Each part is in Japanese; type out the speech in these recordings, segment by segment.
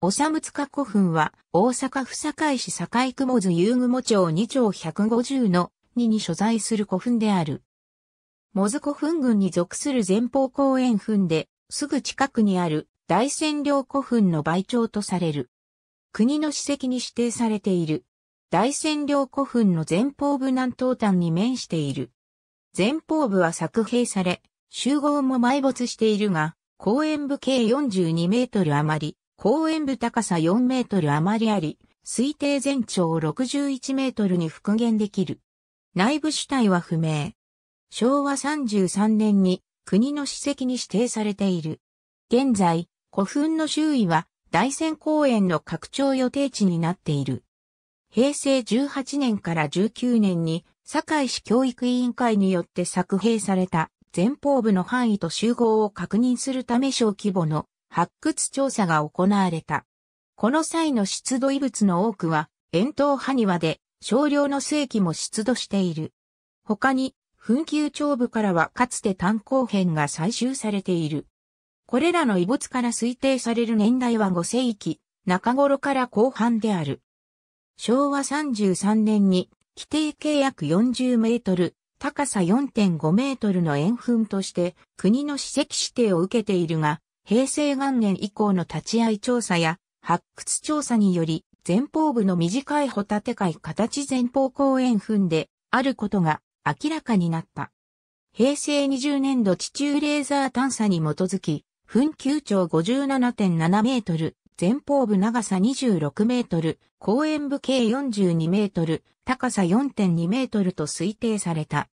おさむつか古墳は、大阪府堺市堺区津遊具も町2丁150の2に所在する古墳である。もず古墳群に属する前方公園墳で、すぐ近くにある大占領古墳の倍長とされる。国の史跡に指定されている。大占領古墳の前方部南東端に面している。前方部は作兵され、集合も埋没しているが、公園部計42メートル余り。公園部高さ4メートル余りあり、推定全長61メートルに復元できる。内部主体は不明。昭和33年に国の史跡に指定されている。現在、古墳の周囲は大仙公園の拡張予定地になっている。平成18年から19年に堺市教育委員会によって作成された前方部の範囲と集合を確認するため小規模の発掘調査が行われた。この際の出土遺物の多くは、円筒埴輪で少量の世紀も出土している。他に、墳丘長部からはかつて炭鉱片が採集されている。これらの遺物から推定される年代は5世紀、中頃から後半である。昭和33年に、規定契約40メートル、高さ4.5メートルの円墳として、国の史跡指定を受けているが、平成元年以降の立ち会い調査や発掘調査により、前方部の短いホタテ貝形前方公園墳であることが明らかになった。平成20年度地中レーザー探査に基づき、墳9長57.7メートル、前方部長さ26メートル、公園部計42メートル、高さ4.2メートルと推定された。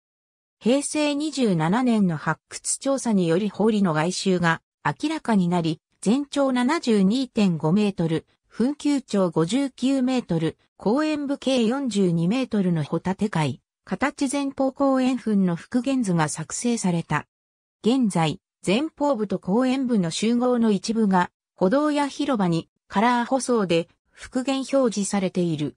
平成27年の発掘調査により法理の外周が明らかになり、全長72.5メートル、噴球長59メートル、公園部計42メートルのホタテ海、形前方公園墳の復元図が作成された。現在、前方部と公園部の集合の一部が、歩道や広場にカラー舗装で復元表示されている。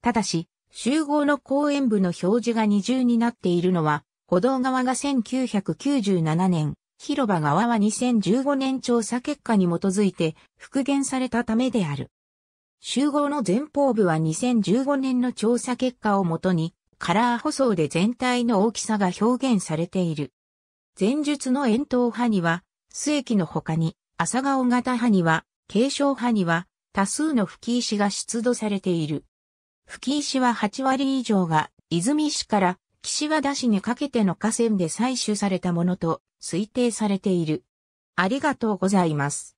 ただし、集合の公園部の表示が二重になっているのは、歩道側が1997年、広場側は2015年調査結果に基づいて復元されたためである。集合の前方部は2015年の調査結果をもとにカラー舗装で全体の大きさが表現されている。前述の円筒派には、末期の他に、朝顔型派には、継承派には、多数の吹石が出土されている。吹石は8割以上が、泉市から岸和田市にかけての河川で採取されたものと推定されている。ありがとうございます。